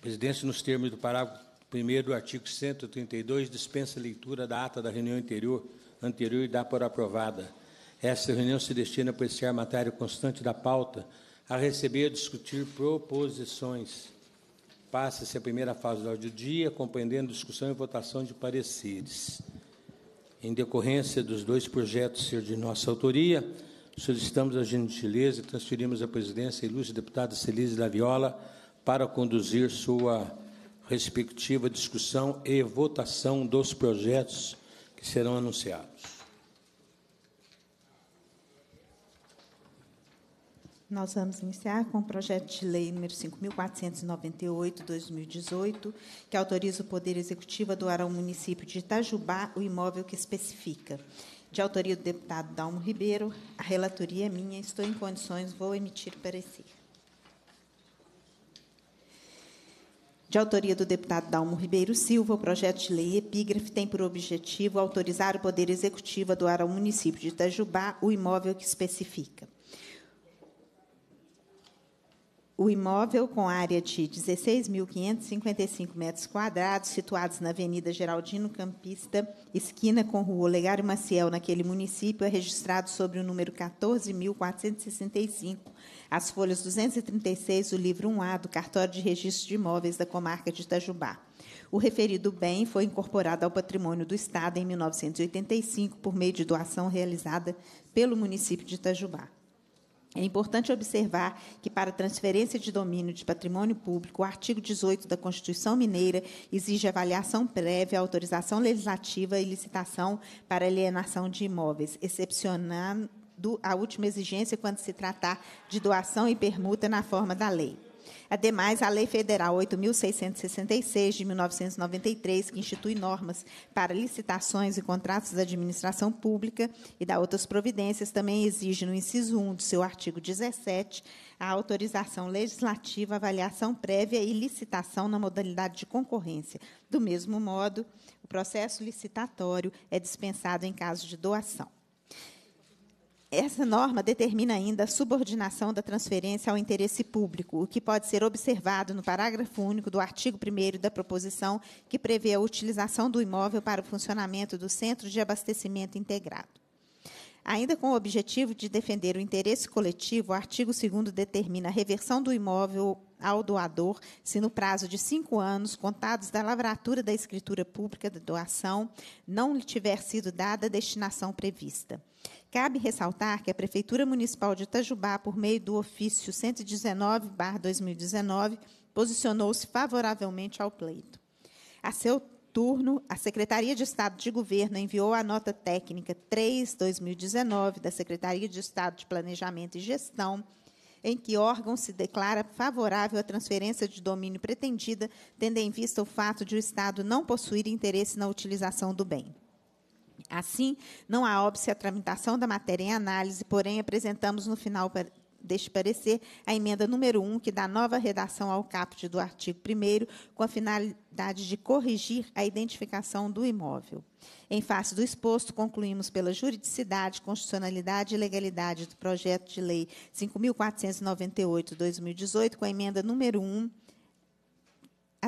presidente, nos termos do parágrafo 1 do artigo 132, dispensa leitura da ata da reunião anterior, anterior e dá por aprovada. Esta reunião se destina a apreciar matéria constante da pauta, a receber e discutir proposições. Passa-se a primeira fase do ordem dia, compreendendo discussão e votação de pareceres. Em decorrência dos dois projetos ser de nossa autoria, solicitamos a gentileza e transferimos à presidência a ilustre deputada Celise da Viola para conduzir sua respectiva discussão e votação dos projetos que serão anunciados. Nós vamos iniciar com o projeto de lei número 5.498-2018, que autoriza o Poder Executivo a doar ao município de Itajubá o imóvel que especifica. De autoria do deputado Dalmo Ribeiro, a relatoria é minha, estou em condições, vou emitir parecer. De autoria do deputado Dalmo Ribeiro Silva, o projeto de lei epígrafe tem por objetivo autorizar o Poder Executivo a doar ao município de Itajubá o imóvel que especifica o imóvel, com área de 16.555 metros quadrados, situados na Avenida Geraldino Campista, esquina com Rua Olegário Maciel, naquele município, é registrado sobre o número 14.465, as folhas 236 do livro 1A do Cartório de Registro de Imóveis da Comarca de Itajubá. O referido bem foi incorporado ao patrimônio do Estado em 1985 por meio de doação realizada pelo município de Itajubá. É importante observar que, para transferência de domínio de patrimônio público, o artigo 18 da Constituição Mineira exige avaliação prévia, autorização legislativa e licitação para alienação de imóveis, excepcionando a última exigência quando se tratar de doação e permuta na forma da lei. Ademais, a Lei Federal 8.666, de 1993, que institui normas para licitações e contratos da administração pública e da outras providências, também exige, no inciso 1 do seu artigo 17, a autorização legislativa, avaliação prévia e licitação na modalidade de concorrência. Do mesmo modo, o processo licitatório é dispensado em caso de doação. Essa norma determina ainda a subordinação da transferência ao interesse público, o que pode ser observado no parágrafo único do artigo 1 da proposição, que prevê a utilização do imóvel para o funcionamento do centro de abastecimento integrado. Ainda com o objetivo de defender o interesse coletivo, o artigo 2 determina a reversão do imóvel ao doador, se no prazo de cinco anos, contados da lavratura da escritura pública da doação, não lhe tiver sido dada a destinação prevista. Cabe ressaltar que a Prefeitura Municipal de Itajubá, por meio do ofício 119-2019, posicionou-se favoravelmente ao pleito. A seu turno, a Secretaria de Estado de Governo enviou a nota técnica 3/2019 da Secretaria de Estado de Planejamento e Gestão, em que órgão se declara favorável à transferência de domínio pretendida, tendo em vista o fato de o Estado não possuir interesse na utilização do bem. Assim, não há óbice a tramitação da matéria em análise, porém apresentamos no final deste parecer a emenda número 1, que dá nova redação ao caput do artigo 1 com a finalidade de corrigir a identificação do imóvel. Em face do exposto, concluímos pela juridicidade, constitucionalidade e legalidade do projeto de lei 5498/2018 com a emenda número 1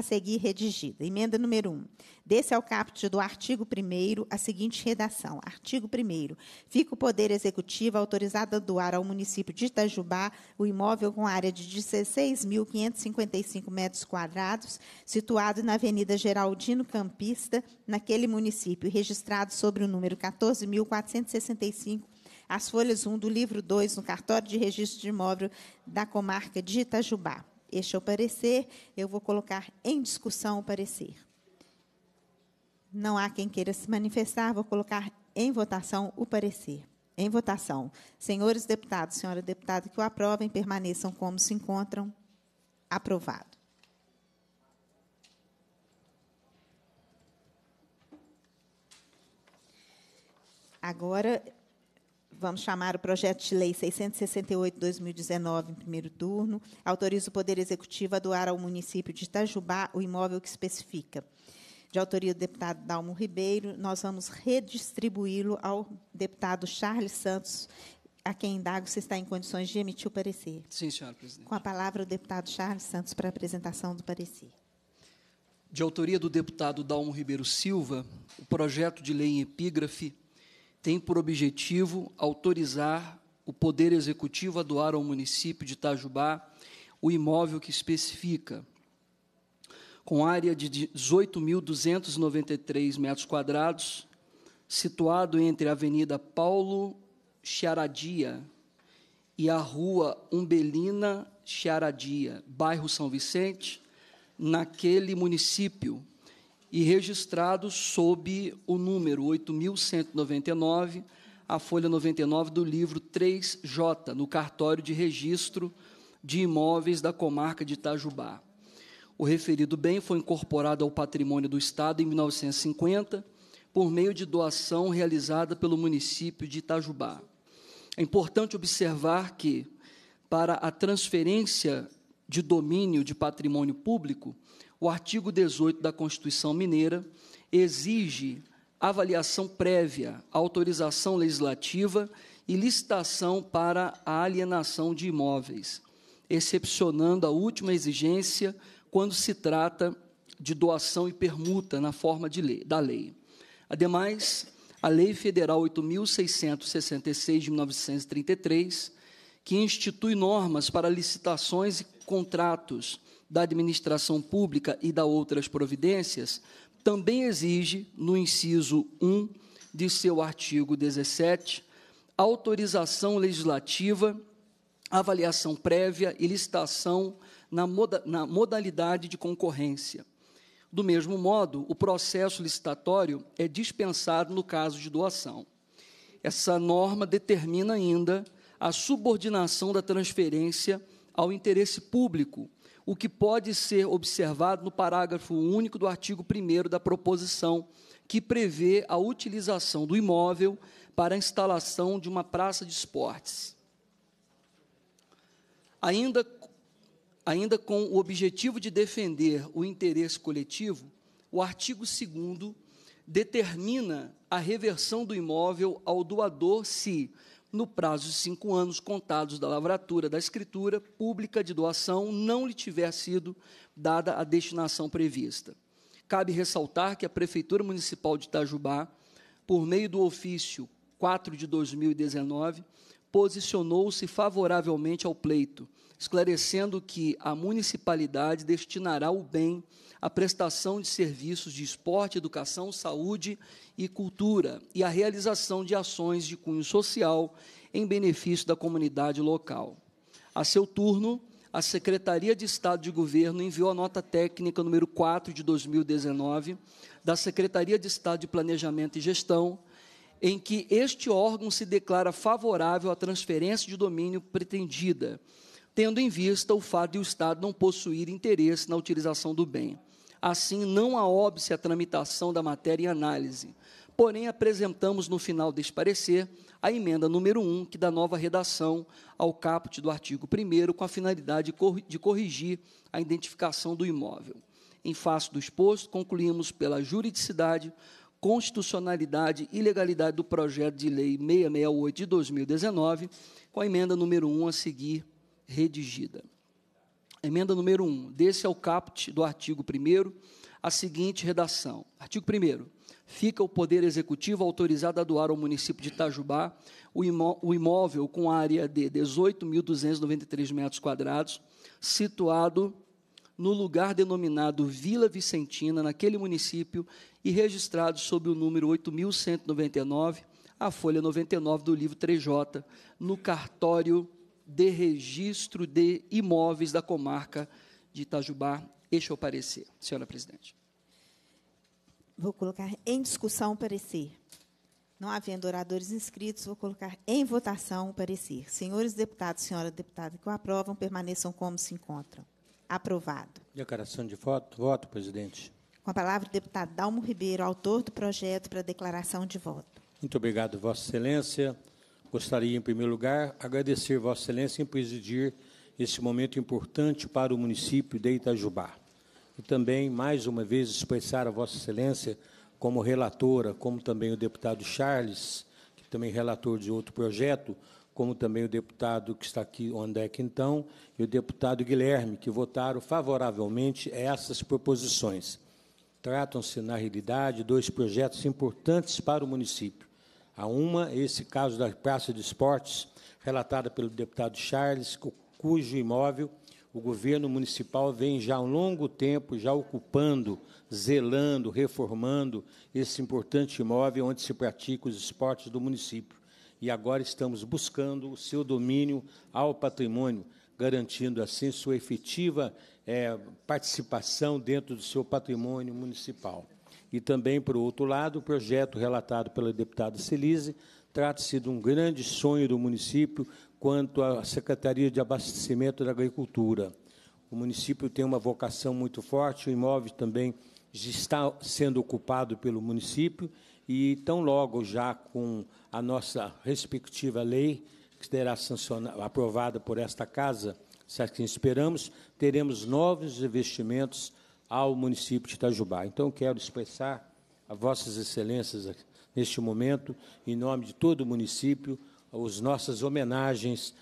a seguir redigida. Emenda número 1. Desse ao caput do artigo 1 a seguinte redação. Artigo 1 Fica o Poder Executivo autorizado a doar ao município de Itajubá o imóvel com área de 16.555 metros quadrados, situado na Avenida Geraldino Campista, naquele município, registrado sobre o número 14.465 as folhas 1 do livro 2, no cartório de registro de imóvel da comarca de Itajubá. Este é o parecer, eu vou colocar em discussão o parecer. Não há quem queira se manifestar, vou colocar em votação o parecer. Em votação. Senhores deputados, senhora deputada, que o aprovem, permaneçam como se encontram. Aprovado. Agora vamos chamar o projeto de lei 668/2019 em primeiro turno, autoriza o Poder Executivo a doar ao município de Itajubá o imóvel que especifica. De autoria do deputado Dalmo Ribeiro, nós vamos redistribuí-lo ao deputado Charles Santos, a quem indago se está em condições de emitir o parecer. Sim, senhora presidente. Com a palavra o deputado Charles Santos para a apresentação do parecer. De autoria do deputado Dalmo Ribeiro Silva, o projeto de lei em epígrafe tem por objetivo autorizar o Poder Executivo a doar ao município de Itajubá o imóvel que especifica, com área de 18.293 metros quadrados, situado entre a Avenida Paulo Chiaradia e a Rua Umbelina Chiaradia, bairro São Vicente, naquele município, e registrado sob o número 8199, a folha 99 do livro 3J, no cartório de registro de imóveis da comarca de Itajubá. O referido bem foi incorporado ao patrimônio do Estado em 1950, por meio de doação realizada pelo município de Itajubá. É importante observar que, para a transferência de domínio de patrimônio público, o artigo 18 da Constituição Mineira exige avaliação prévia, autorização legislativa e licitação para a alienação de imóveis, excepcionando a última exigência quando se trata de doação e permuta na forma lei, da lei. Ademais, a Lei Federal 8666 de 1933, que institui normas para licitações e contratos da administração pública e da outras providências, também exige, no inciso 1 de seu artigo 17, autorização legislativa, avaliação prévia e licitação na, moda, na modalidade de concorrência. Do mesmo modo, o processo licitatório é dispensado no caso de doação. Essa norma determina ainda a subordinação da transferência ao interesse público o que pode ser observado no parágrafo único do artigo 1 da proposição, que prevê a utilização do imóvel para a instalação de uma praça de esportes. Ainda, ainda com o objetivo de defender o interesse coletivo, o artigo 2 determina a reversão do imóvel ao doador se, no prazo de cinco anos contados da lavratura da escritura pública de doação não lhe tiver sido dada a destinação prevista. Cabe ressaltar que a Prefeitura Municipal de Itajubá, por meio do ofício 4 de 2019, posicionou-se favoravelmente ao pleito, esclarecendo que a municipalidade destinará o bem à prestação de serviços de esporte, educação, saúde e cultura e à realização de ações de cunho social em benefício da comunidade local. A seu turno, a Secretaria de Estado de Governo enviou a nota técnica número 4 de 2019 da Secretaria de Estado de Planejamento e Gestão, em que este órgão se declara favorável à transferência de domínio pretendida tendo em vista o fato de o Estado não possuir interesse na utilização do bem. Assim, não há óbice à tramitação da matéria em análise. Porém, apresentamos no final deste parecer a emenda número 1, que dá nova redação ao caput do artigo 1 com a finalidade de corrigir a identificação do imóvel. Em face do exposto, concluímos pela juridicidade, constitucionalidade e legalidade do projeto de lei 668 de 2019, com a emenda número 1 a seguir redigida. Emenda número 1. Desse ao caput do artigo 1 a seguinte redação. Artigo 1 Fica o Poder Executivo autorizado a doar ao município de Itajubá o, imó o imóvel com área de 18.293 metros quadrados, situado no lugar denominado Vila Vicentina, naquele município, e registrado sob o número 8199, a folha 99 do livro 3J, no cartório de registro de imóveis da comarca de Itajubá este é o parecer, senhora presidente. Vou colocar em discussão o parecer. Não havendo oradores inscritos, vou colocar em votação o parecer. Senhores deputados, senhora deputada que o aprovam, permaneçam como se encontram. Aprovado. Declaração de voto, voto, presidente. Com a palavra o deputado Dalmo Ribeiro, autor do projeto para declaração de voto. Muito obrigado, Vossa Excelência. Gostaria, em primeiro lugar, agradecer Vossa Excelência em presidir este momento importante para o município de Itajubá. E também, mais uma vez, expressar a Vossa Excelência como relatora, como também o deputado Charles, que também é relator de outro projeto, como também o deputado que está aqui, o que então, e o deputado Guilherme, que votaram favoravelmente a essas proposições. Tratam-se, na realidade, dois projetos importantes para o município. A uma, esse caso da Praça de Esportes, relatada pelo deputado Charles, cujo imóvel o governo municipal vem já há um longo tempo já ocupando, zelando, reformando esse importante imóvel onde se pratica os esportes do município. E agora estamos buscando o seu domínio ao patrimônio, garantindo assim sua efetiva é, participação dentro do seu patrimônio municipal. E também, por outro lado, o projeto relatado pela deputada Celise trata-se de um grande sonho do município quanto à Secretaria de Abastecimento da Agricultura. O município tem uma vocação muito forte, o imóvel também está sendo ocupado pelo município e tão logo já com a nossa respectiva lei, que será aprovada por esta casa, certo que assim esperamos, teremos novos investimentos ao município de Itajubá. Então, quero expressar a Vossas Excelências, neste momento, em nome de todo o município, as nossas homenagens,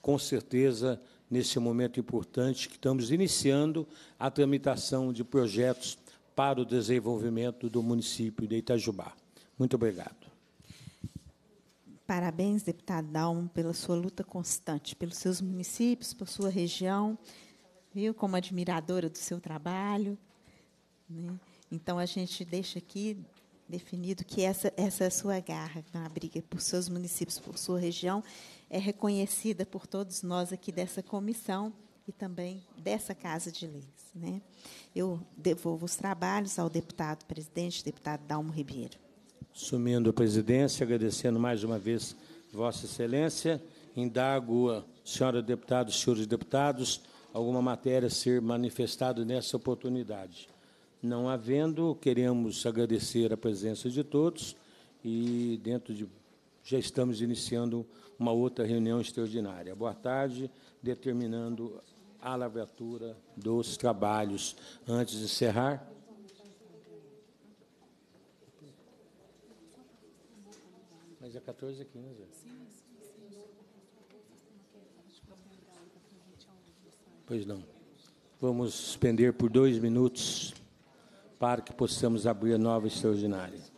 com certeza, nesse momento importante que estamos iniciando a tramitação de projetos para o desenvolvimento do município de Itajubá. Muito obrigado. Parabéns, deputado Dalmo, pela sua luta constante, pelos seus municípios, por sua região viu? Como admiradora do seu trabalho. Né? Então, a gente deixa aqui definido que essa, essa é sua garra na briga por seus municípios, por sua região, é reconhecida por todos nós aqui dessa comissão e também dessa Casa de Leis. Né? Eu devolvo os trabalhos ao deputado presidente, deputado Dalmo Ribeiro. Sumindo a presidência, agradecendo mais uma vez Vossa Excelência, indago a senhora deputada, senhores deputados, alguma matéria ser manifestado nessa oportunidade. Não havendo, queremos agradecer a presença de todos e dentro de já estamos iniciando uma outra reunião extraordinária. Boa tarde, determinando a lavratura dos trabalhos. Antes de encerrar, Mas é 14 aqui, 15. Sim, sim. Pois não. Vamos suspender por dois minutos para que possamos abrir a nova extraordinária.